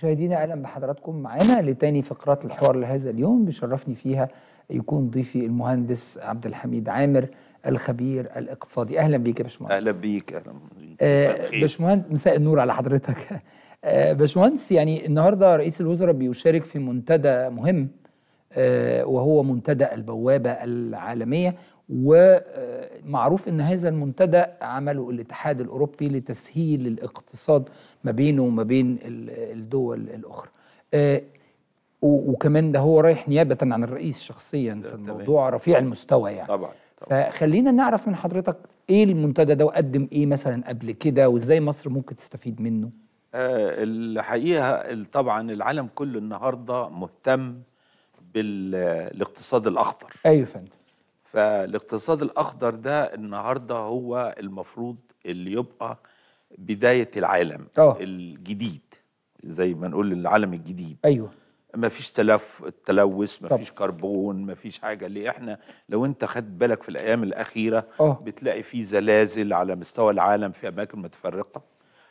مشاهدينا اهلا بحضراتكم معانا لتاني فقرات الحوار لهذا اليوم بيشرفني فيها يكون ضيفي المهندس عبد الحميد عامر الخبير الاقتصادي اهلا بيك يا باشمهندس اهلا بيك اهلا آه، باشمهندس مساء النور على حضرتك آه، باشمهندس يعني النهارده رئيس الوزراء بيشارك في منتدى مهم آه، وهو منتدى البوابه العالميه ومعروف ان هذا المنتدى عمله الاتحاد الاوروبي لتسهيل الاقتصاد ما بينه وما بين الدول الاخرى آه، وكمان ده هو رايح نيابه عن الرئيس شخصيا في الموضوع رفيع المستوى يعني طبعا, طبعا. فخلينا نعرف من حضرتك ايه المنتدى ده وقدم ايه مثلا قبل كده وازاي مصر ممكن تستفيد منه آه الحقيقه طبعا العالم كله النهارده مهتم بالاقتصاد الاخضر ايوه فندم فالاقتصاد الأخضر ده النهاردة هو المفروض اللي يبقى بداية العالم أوه. الجديد زي ما نقول العالم الجديد أيوه ما فيش تلف التلوث ما فيش كربون ما فيش حاجه اللي احنا لو انت خدت بالك في الايام الاخيره أوه. بتلاقي في زلازل على مستوى العالم في اماكن متفرقه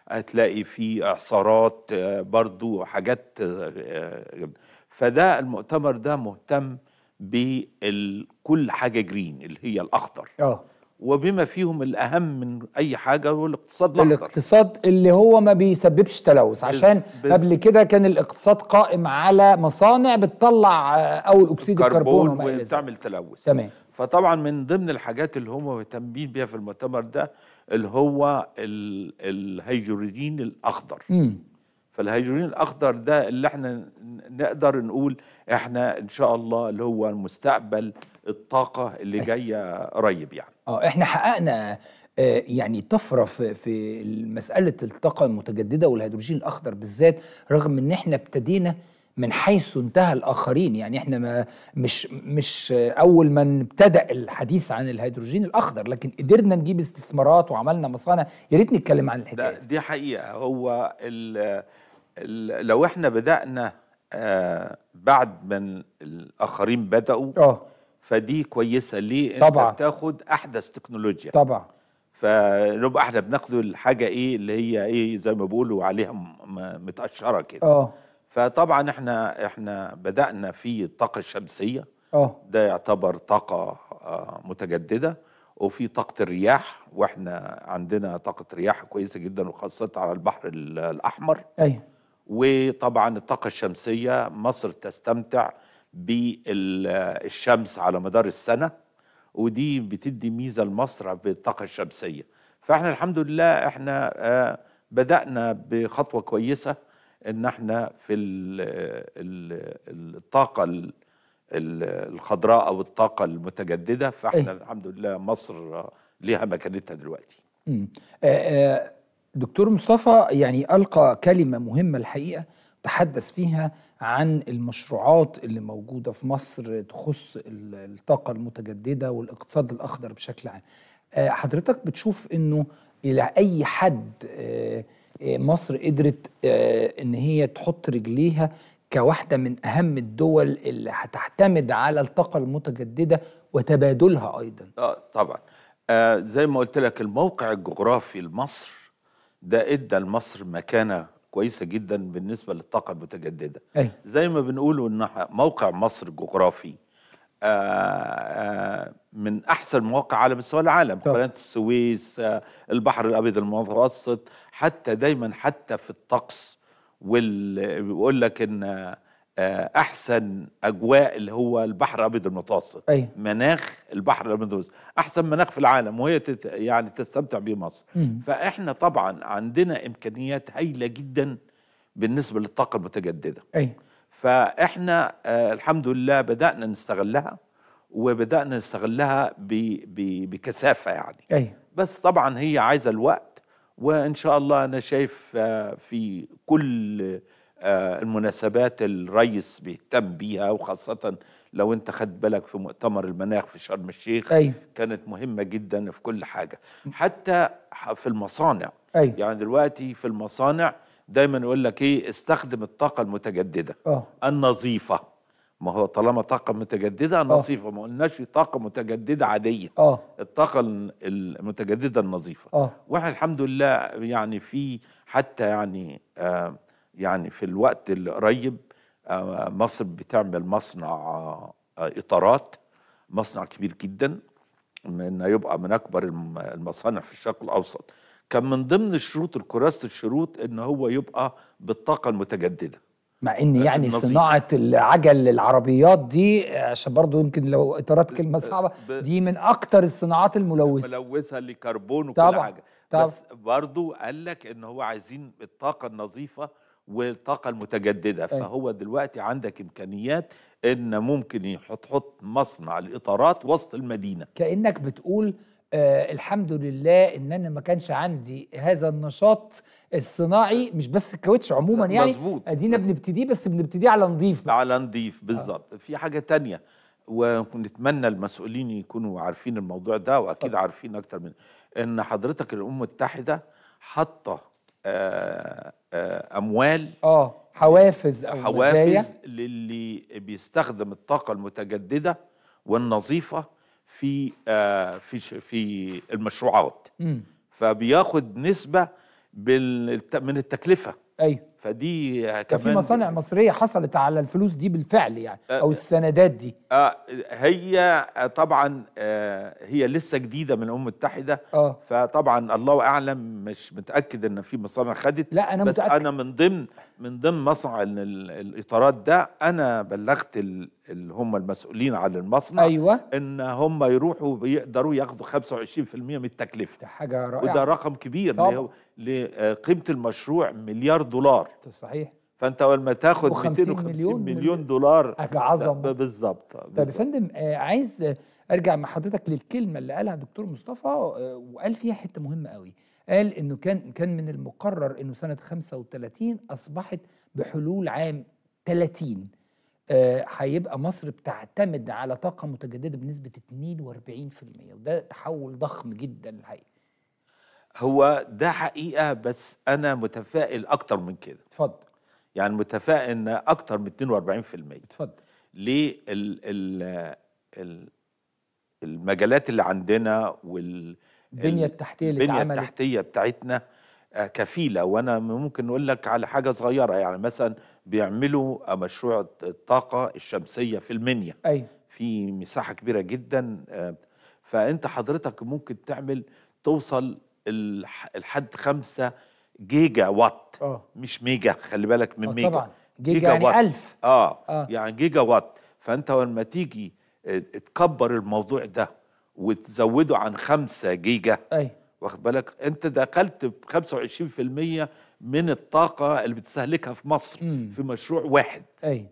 هتلاقي في اعصارات آه، برضو حاجات آه، آه، فده المؤتمر ده مهتم بكل حاجه جرين اللي هي الاخضر اه وبما فيهم الاهم من اي حاجه هو الاقتصاد الاخضر الاقتصاد اللي هو ما بيسببش تلوث عشان بز قبل كده كان الاقتصاد قائم على مصانع بتطلع آه، أو اكسيد الكربون, الكربون وبتعمل تلوث تمام فطبعا من ضمن الحاجات اللي هم مهتمين بيها في المؤتمر ده اللي هو الهيدروجين الاخضر مم. فالهيدروجين الاخضر ده اللي احنا نقدر نقول احنا ان شاء الله اللي هو مستقبل الطاقه اللي جايه قريب يعني اه احنا حققنا آه، يعني طفره في في مساله الطاقه المتجدده والهيدروجين الاخضر بالذات رغم ان احنا ابتدينا من حيث انتهى الاخرين يعني احنا ما مش مش اول من ابتدا الحديث عن الهيدروجين الاخضر لكن قدرنا نجيب استثمارات وعملنا مصانع يا ريت نتكلم عن الحكايه دي حقيقه هو لو احنا بدأنا آه بعد من الآخرين بدأوا اه فدي كويسة ليه انت طبعا. بتاخد أحدث تكنولوجيا طبعا فنبقى احنا بناخد الحاجة ايه اللي هي ايه زي ما بيقولوا عليها متقشرة كده اه فطبعا احنا احنا بدأنا في الطاقة الشمسية اه ده يعتبر طاقة آه متجددة وفي طاقة الرياح واحنا عندنا طاقة رياح كويسة جدا وخاصة على البحر الأحمر أيوة وطبعا الطاقة الشمسية مصر تستمتع بالشمس على مدار السنة ودي بتدي ميزة لمصر بالطاقة الشمسية فاحنا الحمد لله احنا آه، بدأنا بخطوة كويسة ان احنا في الطاقة الخضراء او الطاقة المتجددة فاحنا إيه. الحمد لله مصر ليها مكانتها دلوقتي دكتور مصطفى يعني ألقى كلمة مهمة الحقيقة تحدث فيها عن المشروعات اللي موجودة في مصر تخص الطاقة المتجددة والاقتصاد الأخضر بشكل عام آه، حضرتك بتشوف أنه إلى أي حد آه، آه، مصر قدرت أن هي تحط رجليها كواحدة من أهم الدول اللي هتعتمد على الطاقة المتجددة وتبادلها أيضا آه طبعا آه زي ما قلت لك الموقع الجغرافي لمصر ده ادى لمصر مكانه كويسه جدا بالنسبه للطاقه المتجدده أي. زي ما بنقول ان موقع مصر جغرافي آآ آه، آآ آه، من احسن مواقع على مستوى العالم قناه السويس آه، البحر الابيض المتوسط حتى دايما حتى في الطقس وال بيقول لك ان آه، احسن اجواء اللي هو البحر الابيض المتوسط أي. مناخ البحر الابيض المتوسط احسن مناخ في العالم وهي تت يعني تستمتع به مصر مم. فاحنا طبعا عندنا امكانيات هائله جدا بالنسبه للطاقه المتجدده أي. فاحنا آه الحمد لله بدانا نستغلها وبدانا نستغلها ب ب بكثافه يعني أي. بس طبعا هي عايزه الوقت وان شاء الله انا شايف آه في كل آه، المناسبات الريس بيهتم بيها وخاصة لو انت خد بالك في مؤتمر المناخ في شرم الشيخ أي. كانت مهمة جدا في كل حاجة حتى في المصانع أي. يعني دلوقتي في المصانع دايما يقول لك ايه استخدم الطاقة المتجددة أوه. النظيفة ما هو طالما طاقة متجددة أه. نظيفة ما قلناش طاقة متجددة عادية أوه. الطاقة المتجددة النظيفة أه. واحنا الحمد لله يعني في حتى يعني آه يعني في الوقت القريب آه، مصر بتعمل مصنع آه، اطارات مصنع كبير جدا انه يبقى من اكبر المصانع في الشرق الاوسط كان من ضمن الشروط الكراسة الشروط ان هو يبقى بالطاقه المتجدده مع ان يعني النظيفة. صناعه العجل العربيات دي عشان برضه يمكن لو اطارات كلمه صعبه دي من اكتر الصناعات الملوثه الملوثه لكربون وكل طبعا. حاجه طبعا. بس برضه قال لك ان هو عايزين الطاقه النظيفه والطاقة المتجددة فهو دلوقتي عندك إمكانيات إن ممكن يحط حط مصنع الإطارات وسط المدينة كأنك بتقول آه الحمد لله ان انا ما كانش عندي هذا النشاط الصناعي مش بس الكاوتش عموما يعني مظبوط ادينا بنبتديه بس بنبتديه على نظيف على نظيف آه. بالظبط آه. في حاجه تانية ونتمنى المسؤولين يكونوا عارفين الموضوع ده واكيد طب. عارفين اكتر من ان حضرتك الامم المتحده حاطه آه، آه، اموال اه حوافز او حوافز مزايا. للي بيستخدم الطاقه المتجدده والنظيفه في آه، في في المشروعات م. فبياخد نسبه من التكلفه ايوه فدي كمان في مصانع مصريه حصلت على الفلوس دي بالفعل يعني آه، او السندات دي آه هي آه، طبعا آه هي لسه جديده من الامم المتحده آه فطبعا الله اعلم مش متاكد ان في مصانع خدت لا انا بس متأكد. انا من ضمن من ضمن مصنع الاطارات ده انا بلغت اللي هم المسؤولين عن المصنع أيوة. ان هم يروحوا بيقدروا ياخدوا 25% من التكلفه ده حاجه رائعه وده رقم كبير هو لقيمه آه، المشروع مليار دولار صحيح فانت اول ما تاخد 250 مليون, مليون دولار عظمه بالظبط طب يا فندم آه، عايز ارجع مع حضرتك للكلمه اللي قالها الدكتور مصطفى آه، وقال فيها حته مهمه قوي قال انه كان كان من المقرر انه سنه 35 اصبحت بحلول عام 30 هيبقى آه مصر بتعتمد على طاقه متجدده بنسبه 42% وده تحول ضخم جدا الحقيقه هو ده حقيقه بس انا متفائل اكتر من كده اتفضل يعني متفائل اكتر من 42% اتفضل ليه ال ال ال المجالات اللي عندنا وال البنيه التحتيه اللي البنيه التحتيه بتاعتنا آه، كفيله وانا ممكن أقول لك على حاجه صغيره يعني مثلا بيعملوا مشروع الطاقه الشمسيه في المنيا أي. أيوه. في مساحه كبيره جدا آه، فانت حضرتك ممكن تعمل توصل لحد 5 جيجا وات أوه. مش ميجا خلي بالك من آه، ميجا طبعا جيجا, جيجا يعني وات. ألف آه. آه. يعني جيجا وات فأنت لما تيجي آه، تكبر الموضوع ده وتزوده عن 5 جيجا أي. واخد بالك أنت دخلت ب 25% من الطاقة اللي بتستهلكها في مصر مم. في مشروع واحد أي.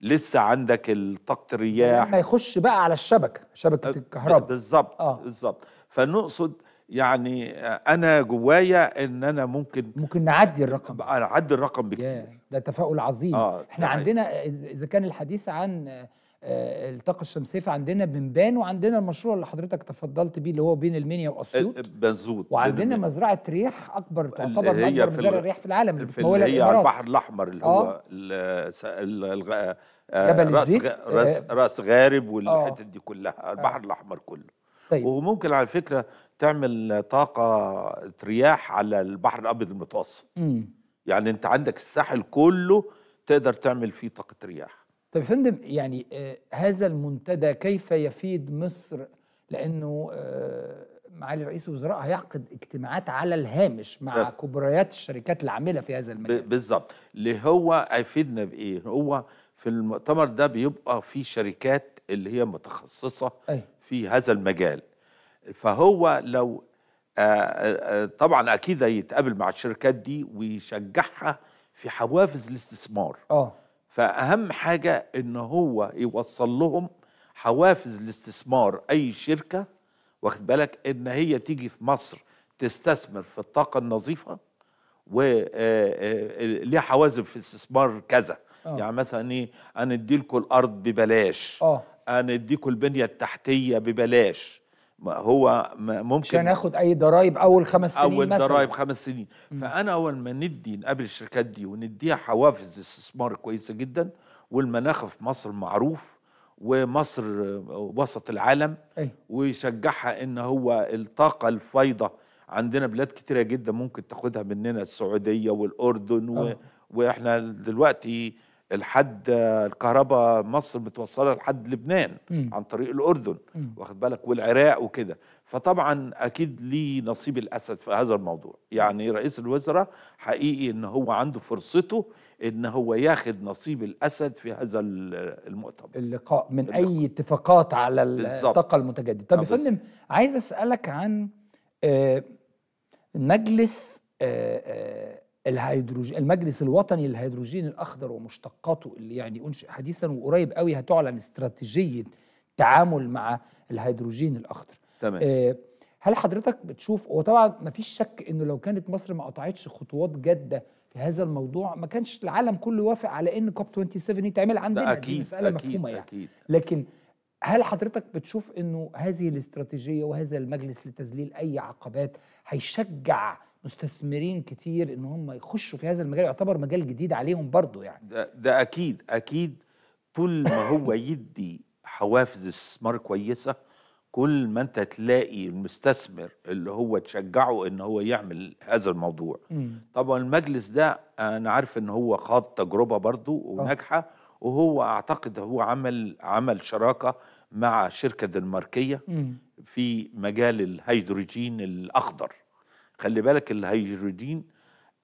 لسه عندك طاقة يعني الرياح ما يخش بقى على الشبكة شبكة أه، الكهرباء بالظبط آه. بالظبط فنقصد يعني آه، انا جوايا ان انا ممكن ممكن نعدي الرقم اعدي الرقم بكتير ده تفاؤل عظيم آه احنا يعني عندنا اذا كان الحديث عن آه، آه، الطاقه الشمسيه فعندنا بنبان وعندنا المشروع اللي حضرتك تفضلت بيه اللي هو بين المنيا واسيوط بنزوت وعندنا مزرعه ريح اكبر تعتبر هي اكبر مزرعه ريح في العالم اللي في اللي هي الإمارات. البحر الاحمر اللي هو آه راس راس راس غارب والحتت دي كلها البحر آه. الاحمر كله طيب. وممكن على فكره تعمل طاقة رياح على البحر الأبيض المتوسط مم. يعني أنت عندك الساحل كله تقدر تعمل فيه طاقة رياح طيب يا فندم يعني آه هذا المنتدى كيف يفيد مصر لأنه آه معالي رئيس الوزراء هيعقد اجتماعات على الهامش مع ف... طيب. كبريات الشركات العاملة في هذا المجال بالظبط اللي هو هيفيدنا بإيه هو في المؤتمر ده بيبقى في شركات اللي هي متخصصة أي. في هذا المجال فهو لو آه، آه، آه، طبعا اكيد هيتقابل مع الشركات دي ويشجعها في حوافز الاستثمار اه فاهم حاجه ان هو يوصل لهم حوافز الاستثمار اي شركه واخد بالك ان هي تيجي في مصر تستثمر في الطاقه النظيفه وليها حوازم في استثمار كذا أوه. يعني مثلا ايه انا اديلكوا الارض ببلاش اه انا اديكوا البنيه التحتيه ببلاش هو ممكن عشان اخد اي ضرايب اول خمس سنين اول ضرايب خمس سنين فانا اول ما ندي نقابل الشركات دي ونديها حوافز استثمار كويسه جدا والمناخ في مصر معروف ومصر وسط العالم ويشجعها ان هو الطاقه الفايضه عندنا بلاد كتيره جدا ممكن تاخدها مننا السعوديه والاردن و... آه. واحنا دلوقتي الحد الكهرباء مصر بتوصلها لحد لبنان م. عن طريق الاردن واخد بالك والعراق وكده فطبعا اكيد ليه نصيب الاسد في هذا الموضوع يعني رئيس الوزراء حقيقي ان هو عنده فرصته ان هو ياخد نصيب الاسد في هذا المؤتمر اللقاء من اللقاء. اي اتفاقات على الطاقه المتجدده طب يا فندم عايز اسالك عن آه، مجلس آه، آه، الهيدروجين المجلس الوطني للهيدروجين الاخضر ومشتقاته اللي يعني انشئ حديثا وقريب قوي هتعلن استراتيجيه تعامل مع الهيدروجين الاخضر تمام آه هل حضرتك بتشوف وطبعا ما فيش شك انه لو كانت مصر ما قطعتش خطوات جاده في هذا الموضوع ما كانش العالم كله وافق على ان كوب 27 يتعمل عندنا أكيد دي مساله أكيد مفهومه أكيد يعني أكيد لكن هل حضرتك بتشوف انه هذه الاستراتيجيه وهذا المجلس لتذليل اي عقبات هيشجع مستثمرين كتير ان هم يخشوا في هذا المجال يعتبر مجال جديد عليهم برضه يعني ده, ده اكيد اكيد طول ما هو يدي حوافز استثمار كويسه كل ما انت تلاقي المستثمر اللي هو تشجعه ان هو يعمل هذا الموضوع طبعا المجلس ده انا عارف ان هو خاض تجربه برضه آه. وناجحه وهو اعتقد هو عمل عمل شراكه مع شركه دنماركيه في مجال الهيدروجين الاخضر خلي بالك الهيدروجين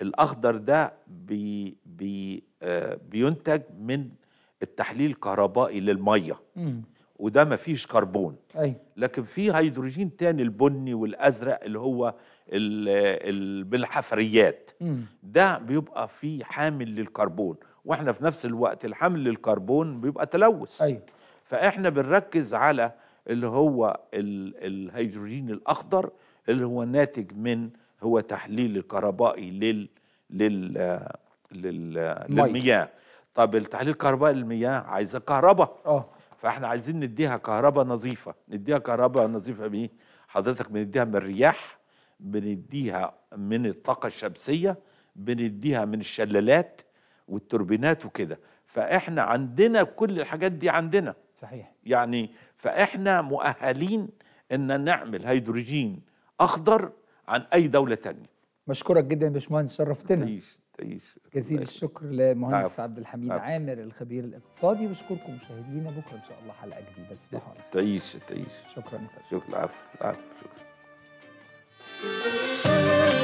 الاخضر ده بي بي آه بينتج من التحليل الكهربائي للميه وده ما فيش كربون أي. لكن في هيدروجين تاني البني والازرق اللي هو بالحفريات ده بيبقى فيه حامل للكربون واحنا في نفس الوقت الحامل للكربون بيبقى تلوث أي. فاحنا بنركز على اللي هو الهيدروجين الاخضر اللي هو ناتج من هو تحليل الكهربائي لل لل لل للمياه طب التحليل الكهربائي للمياه عايزه كهرباء اه فاحنا عايزين نديها كهرباء نظيفه نديها كهرباء نظيفه بايه حضرتك بنديها من الرياح بنديها من الطاقه الشمسيه بنديها من الشلالات والتوربينات وكده فاحنا عندنا كل الحاجات دي عندنا صحيح يعني فاحنا مؤهلين ان نعمل هيدروجين اخضر عن أي دولة تانية مشكورك جدا يا باشمهندس شرفتنا تعيش تعيش جزيل الشكر لمهندس عبد الحميد عارف. عامر الخبير الاقتصادي واشكركم مشاهدينا بكره ان شاء الله حلقه جديده تصبحوا تعيش تعيش شكرا شكرا العفو العفو شكرا